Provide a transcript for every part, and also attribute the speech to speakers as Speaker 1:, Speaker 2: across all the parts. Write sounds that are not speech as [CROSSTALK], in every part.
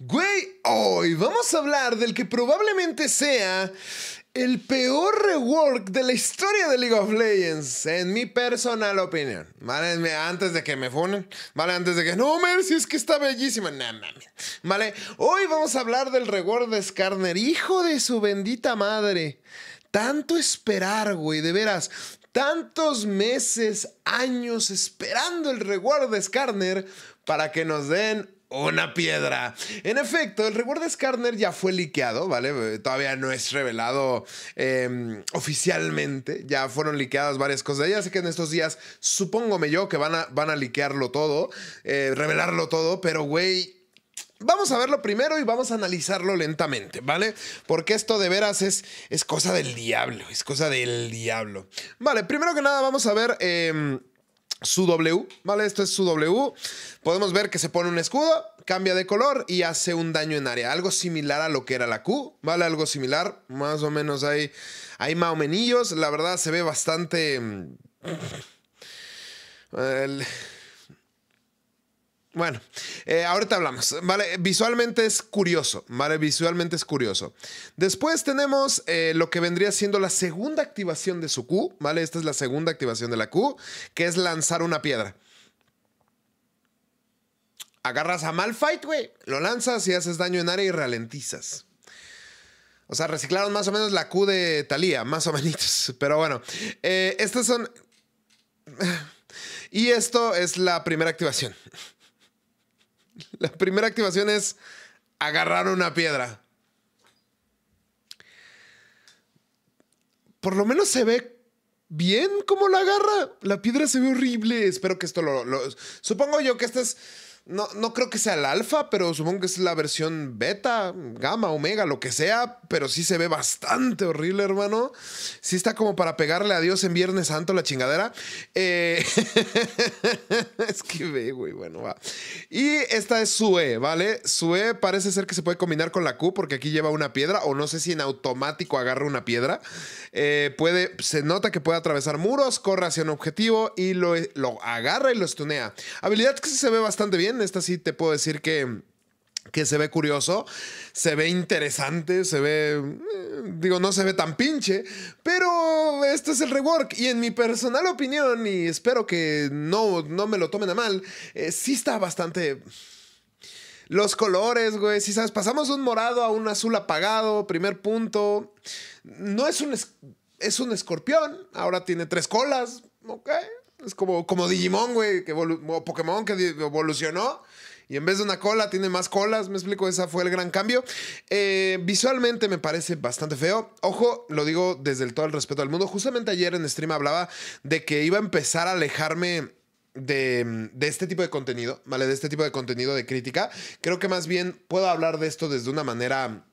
Speaker 1: Güey, hoy vamos a hablar del que probablemente sea el peor rework de la historia de League of Legends, en mi personal opinión. Vale, antes de que me funen, vale, antes de que no, Mercy, es que está bellísima. Nah, vale, hoy vamos a hablar del rework de Skarner, hijo de su bendita madre. Tanto esperar, güey, de veras. Tantos meses, años esperando el rework de Skarner para que nos den una piedra. En efecto, el reward de Skarner ya fue liqueado, ¿vale? Eh, todavía no es revelado em, oficialmente. Ya fueron liqueadas varias cosas. Ya Así que en estos días, supongo yo, que van a, van a liquearlo todo, eh, revelarlo todo, pero güey. Vamos a verlo primero y vamos a analizarlo lentamente, ¿vale? Porque esto de veras es, es cosa del diablo, es cosa del diablo. Vale, primero que nada vamos a ver... Em, su W, ¿vale? Esto es su W. Podemos ver que se pone un escudo, cambia de color y hace un daño en área. Algo similar a lo que era la Q, ¿vale? Algo similar, más o menos hay, hay maomenillos. La verdad se ve bastante... Mm, bueno, eh, ahorita hablamos. Vale, visualmente es curioso. Vale, visualmente es curioso. Después tenemos eh, lo que vendría siendo la segunda activación de su Q. Vale, esta es la segunda activación de la Q, que es lanzar una piedra. Agarras a Malphite, güey. Lo lanzas y haces daño en área y ralentizas. O sea, reciclaron más o menos la Q de Thalía, más o [LAUGHS] menos. Pero bueno, eh, estas son. [LAUGHS] Y esto es la primera activación. [LAUGHS] La primera activación es agarrar una piedra. Por lo menos se ve bien cómo la agarra. La piedra se ve horrible. Espero que esto lo. Supongo yo que esta no, creo que sea el alfa, pero supongo que es la versión beta, gamma, omega, lo que sea, pero sí se ve bastante horrible, hermano. Sí está como para pegarle a Dios en Viernes Santo la chingadera. Eh, [LAUGHS] es que ve, güey, bueno, va. Y esta es Sue, ¿vale? Sue parece ser que se puede combinar con la Q porque aquí lleva una piedra, o no sé si en automático agarra una piedra. Eh, puede, se nota que puede atravesar muros, corre hacia un objetivo y lo, lo agarra y lo estunea. Habilidad que sí se ve bastante bien esta sí te puedo decir que se ve curioso, se ve interesante, se ve, eh, digo, no se ve tan pinche, pero este es el rework y en mi personal opinión, y espero que no, no me lo tomen a mal, eh, sí está bastante... Los colores, güey, si sabes, pasamos un morado a un azul apagado, primer punto. No es un, es un escorpión, ahora tiene tres colas, ok, es como, como Digimon, güey, que o Pokémon que evolucionó. Y en vez de una cola, tiene más colas. Me explico, ese fue el gran cambio. Eh, visualmente me parece bastante feo. Ojo, lo digo desde el todo el respeto al mundo. Justamente ayer en stream hablaba de que iba a empezar a alejarme de, de, este tipo de contenido, ¿vale? De este tipo de contenido de crítica. Creo que más bien puedo hablar de esto desde una manera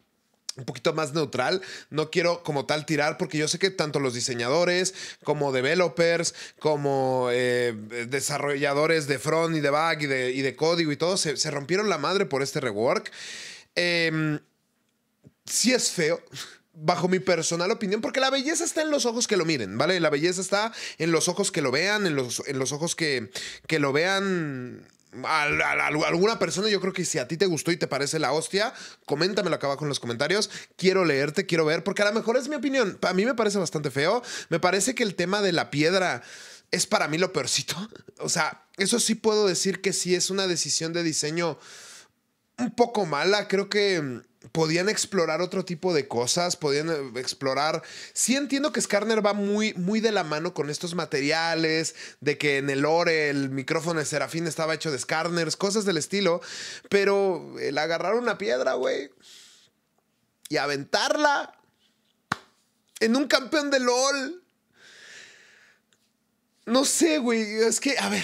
Speaker 1: un poquito más neutral. No quiero como tal tirar porque yo sé que tanto los diseñadores como developers, como eh, desarrolladores de front y de back y de, código y todo, se, rompieron la madre por este rework. Em, sí es feo bajo mi personal opinión, porque la belleza está en los ojos que lo miren, ¿vale? La belleza está en los ojos que lo vean, en los, en los ojos que, que lo vean a, alguna persona, yo creo que si a ti te gustó y te parece la hostia, coméntamelo acá abajo en los comentarios. Quiero leerte, quiero ver, porque a lo mejor es mi opinión. A mí me parece bastante feo. Me parece que el tema de la piedra es para mí lo peorcito. [LAUGHS] O sea, eso sí puedo decir que sí es una decisión de diseño un poco mala. Creo que podían explorar otro tipo de cosas, podían eh, explorar. Sí entiendo que Skarner va muy, muy de la mano con estos materiales, de que en el ore el micrófono de Serafín estaba hecho de Skarners, cosas del estilo, pero el agarrar una piedra, güey, y aventarla en un campeón de LOL. No sé, güey, es que, a ver,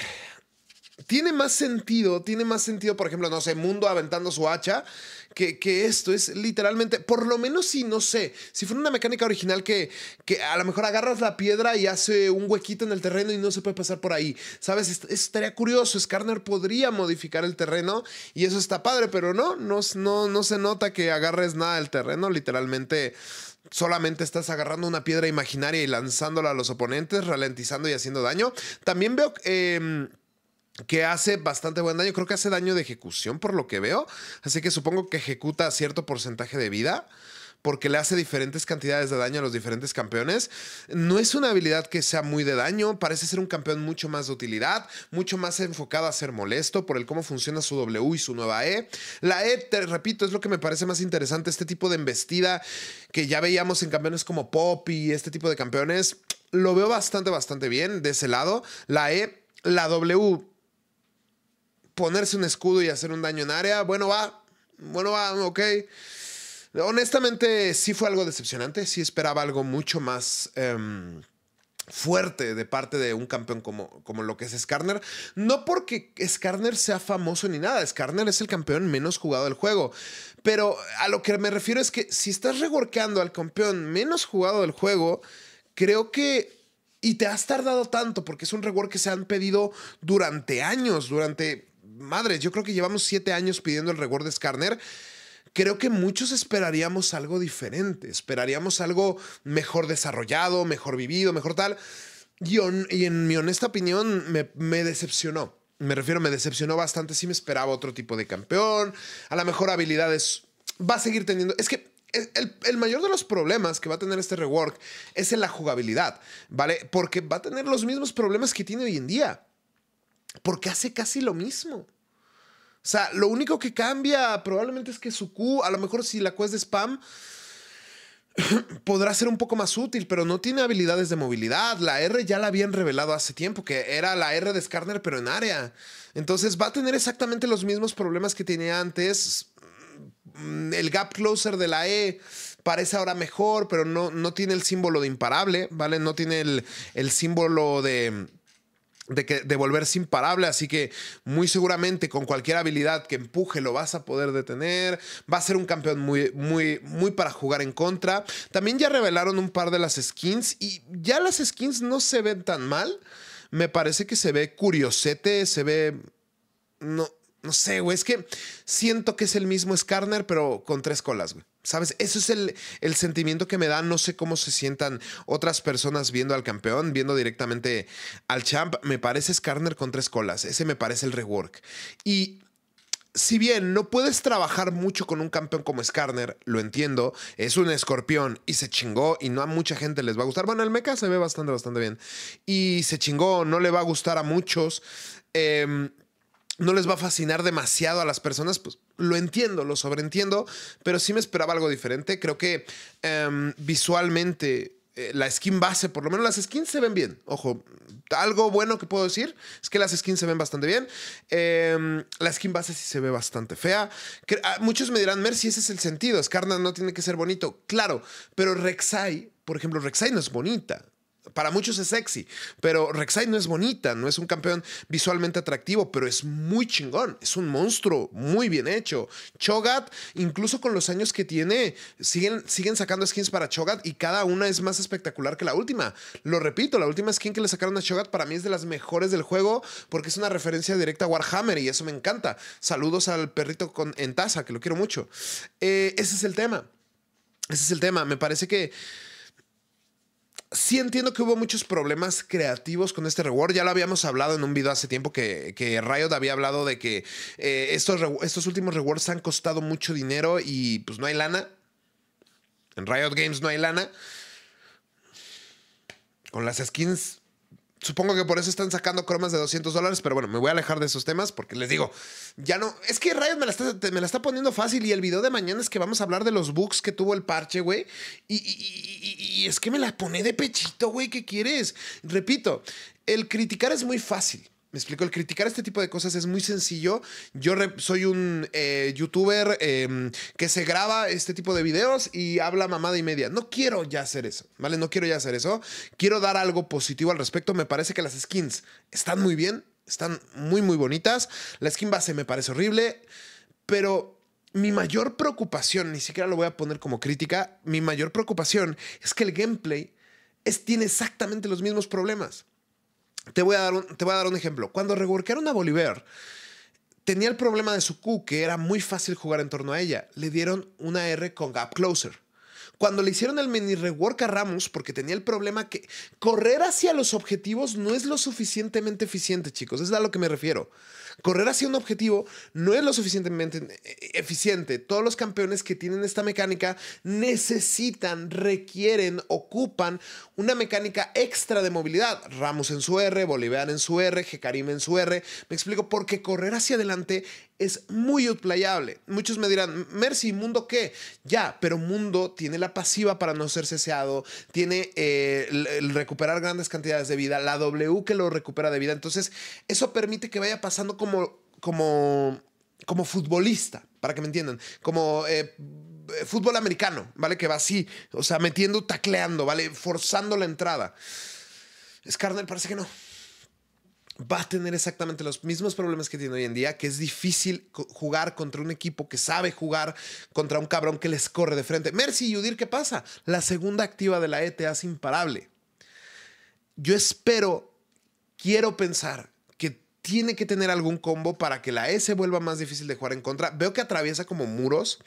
Speaker 1: tiene más sentido, tiene más sentido, por ejemplo, no sé, Mundo aventando su hacha, que, que, esto es literalmente, por lo menos si no sé, si fuera una mecánica original que, que a lo mejor agarras la piedra y hace un huequito en el terreno y no se puede pasar por ahí, ¿sabes? estaría curioso, Skarner podría modificar el terreno y eso está padre, pero no, no, no, no se nota que agarres nada del terreno, literalmente solamente estás agarrando una piedra imaginaria y lanzándola a los oponentes, ralentizando y haciendo daño. También veo... Em, que hace bastante buen daño, creo que hace daño de ejecución por lo que veo, así que supongo que ejecuta cierto porcentaje de vida porque le hace diferentes cantidades de daño a los diferentes campeones. No es una habilidad que sea muy de daño, parece ser un campeón mucho más de utilidad, mucho más enfocado a ser molesto por el cómo funciona su W y su nueva E. La E, repito, es lo que me parece más interesante, este tipo de embestida que ya veíamos en campeones como Poppy y este tipo de campeones. Lo veo bastante, bastante bien de ese lado. La E, la W ponerse un escudo y hacer un daño en área. Bueno, va. Bueno, va, ok. Honestamente, sí fue algo decepcionante. Sí esperaba algo mucho más em, fuerte de parte de un campeón como, como lo que es Skarner. No porque Skarner sea famoso ni nada. Skarner es el campeón menos jugado del juego. Pero a lo que me refiero es que si estás reworkando al campeón menos jugado del juego, creo que y te has tardado tanto porque es un rework que se han pedido durante años, durante madre, yo creo que llevamos siete años pidiendo el reward de Skarner creo que muchos esperaríamos algo diferente, esperaríamos algo mejor desarrollado, mejor vivido, mejor tal. Y, en mi honesta opinión me, decepcionó. Me refiero, me decepcionó bastante. Sí me esperaba otro tipo de campeón. A la mejor habilidades va a seguir teniendo. Es que el, el, mayor de los problemas que va a tener este rework es en la jugabilidad, ¿vale? Porque va a tener los mismos problemas que tiene hoy en día porque hace casi lo mismo. O sea, lo único que cambia probablemente es que su Q, a lo mejor si la Q es de spam, [CLEARS THROAT] podrá ser un poco más útil, pero no tiene habilidades de movilidad. La R ya la habían revelado hace tiempo, que era la R de Skarner, pero en área. Entonces va a tener exactamente los mismos problemas que tenía antes. Mm, el gap closer de la E parece ahora mejor, pero no, no tiene el símbolo de imparable, ¿vale? No tiene el símbolo de de, que, volverse imparable, así que muy seguramente con cualquier habilidad que empuje lo vas a poder detener, va a ser un campeón muy, muy, muy para jugar en contra. También ya revelaron un par de las skins y ya las skins no se ven tan mal, me parece que se ve curiosete, se ve... No, no sé, güey, es que siento que es el mismo Skarner, pero con tres colas, güey. ¿Sabes? Ese es el, sentimiento que me da. No sé cómo se sientan otras personas viendo al campeón, viendo directamente al champ. Me parece Skarner con tres colas. Ese me parece el rework. Y si bien no puedes trabajar mucho con un campeón como Skarner, lo entiendo, es un escorpión y se chingó y no a mucha gente les va a gustar. Bueno, el meca se ve bastante, bastante bien. Y se chingó, no le va a gustar a muchos. Em, no les va a fascinar demasiado a las personas, pues lo entiendo, lo sobreentiendo, pero sí me esperaba algo diferente. Creo que em, visualmente eh, la skin base, por lo menos las skins se ven bien. Ojo, algo bueno que puedo decir es que las skins se ven bastante bien. Em, la skin base sí se ve bastante fea. Ah, muchos me dirán, Mercy, ese es el sentido. Scarna no tiene que ser bonito. Claro, pero Rexai, por ejemplo, Rexai no es bonita para muchos es sexy, pero Rek'Sai no es bonita, no es un campeón visualmente atractivo, pero es muy chingón, es un monstruo muy bien hecho. Chogat, incluso con los años que tiene, siguen, siguen sacando skins para Chogat y cada una es más espectacular que la última. Lo repito, la última skin que le sacaron a Chogat para mí es de las mejores del juego porque es una referencia directa a Warhammer y eso me encanta. Saludos al perrito con, en taza, que lo quiero mucho. Eh, ese es el tema. Ese es el tema. Me parece que sí entiendo que hubo muchos problemas creativos con este reward. Ya lo habíamos hablado en un video hace tiempo que, que Riot había hablado de que eh, estos, estos últimos rewards han costado mucho dinero y pues no hay lana. En Riot Games no hay lana. Con las skins Supongo que por eso están sacando cromas de 200 dólares, pero bueno, me voy a alejar de esos temas porque les digo, ya no. Es que Riot me la está, poniendo fácil y el video de mañana es que vamos a hablar de los bugs que tuvo el parche, güey. Y, y es que me la pone de pechito, güey, ¿qué quieres? Repito, el criticar es muy fácil. Me explico, el criticar este tipo de cosas es muy sencillo. Yo soy un eh, youtuber em, que se graba este tipo de videos y habla mamada y media. No quiero ya hacer eso, ¿vale? No quiero ya hacer eso. Quiero dar algo positivo al respecto. Me parece que las skins están muy bien, están muy, muy bonitas. La skin base me parece horrible, pero mi mayor preocupación, ni siquiera lo voy a poner como crítica, mi mayor preocupación es que el gameplay tiene exactamente los mismos problemas. Te voy a dar un, te voy a dar un ejemplo. Cuando reworkaron a Bolívar, tenía el problema de su Q, que era muy fácil jugar en torno a ella. Le dieron una R con gap closer. Cuando le hicieron el mini rework a Ramos, porque tenía el problema que correr hacia los objetivos no es lo suficientemente eficiente, chicos. Es a lo que me refiero. Correr hacia un objetivo no es lo suficientemente eficiente. Todos los campeones que tienen esta mecánica necesitan, requieren, ocupan una mecánica extra de movilidad. Ramos en su R, Bolivar en su R, Hecarim en su R. Me explico, porque correr hacia adelante es muy playable Muchos me dirán, Mercy, ¿mundo qué? Ya, pero mundo tiene la pasiva para no ser ceseado, tiene eh, el, recuperar grandes cantidades de vida, la W que lo recupera de vida. Entonces, eso permite que vaya pasando como, como, como futbolista, para que me entiendan, como... Eh, fútbol americano, ¿vale? Que va así, o sea, metiendo, tacleando, ¿vale? Forzando la entrada. Scarner parece que no va a tener exactamente los mismos problemas que tiene hoy en día, que es difícil jugar contra un equipo que sabe jugar contra un cabrón que les corre de frente. Mercy y Udir, ¿qué pasa? La segunda activa de la te es imparable. Yo espero, quiero pensar que tiene que tener algún combo para que la E se vuelva más difícil de jugar en contra. Veo que atraviesa como muros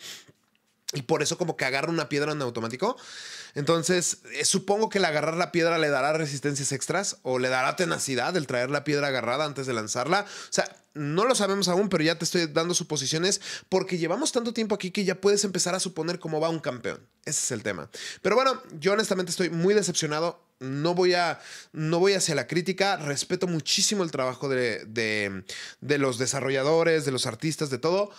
Speaker 1: y por eso como que agarra una piedra en automático. Entonces, eh, supongo que el agarrar la piedra le dará resistencias extras o le dará tenacidad el traer la piedra agarrada antes de lanzarla. O sea, no lo sabemos aún, pero ya te estoy dando suposiciones porque llevamos tanto tiempo aquí que ya puedes empezar a suponer cómo va un campeón. Ese es el tema. Pero bueno, yo honestamente estoy muy decepcionado. No voy, a, no voy hacia la crítica, respeto muchísimo el trabajo de, de, de los desarrolladores, de los artistas, de todo,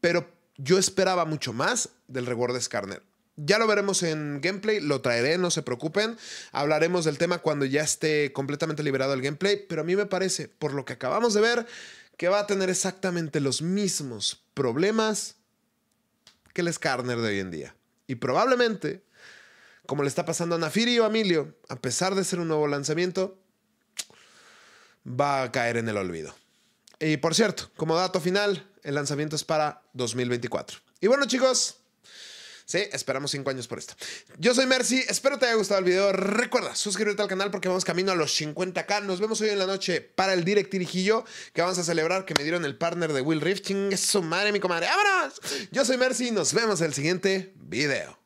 Speaker 1: pero yo esperaba mucho más del reward Skarner. Ya lo veremos en gameplay, lo traeré, no se preocupen. Hablaremos del tema cuando ya esté completamente liberado el gameplay, pero a mí me parece, por lo que acabamos de ver, que va a tener exactamente los mismos problemas que el Skarner de hoy en día. Y probablemente, como le está pasando a Nafiri o a Emilio, a pesar de ser un nuevo lanzamiento, va a caer en el olvido. Y por cierto, como dato final, el lanzamiento es para 2024. Y bueno, chicos, Sí, esperamos cinco años por esto. Yo soy Mercy, espero te haya gustado el video. Recuerda suscribirte al canal porque vamos camino a los 50k. Nos vemos hoy en la noche para el Direct que vamos a celebrar que me dieron el partner de Will Rifting. Es su madre, mi comadre. ¡Vámonos! Yo soy Mercy y nos vemos en el siguiente video.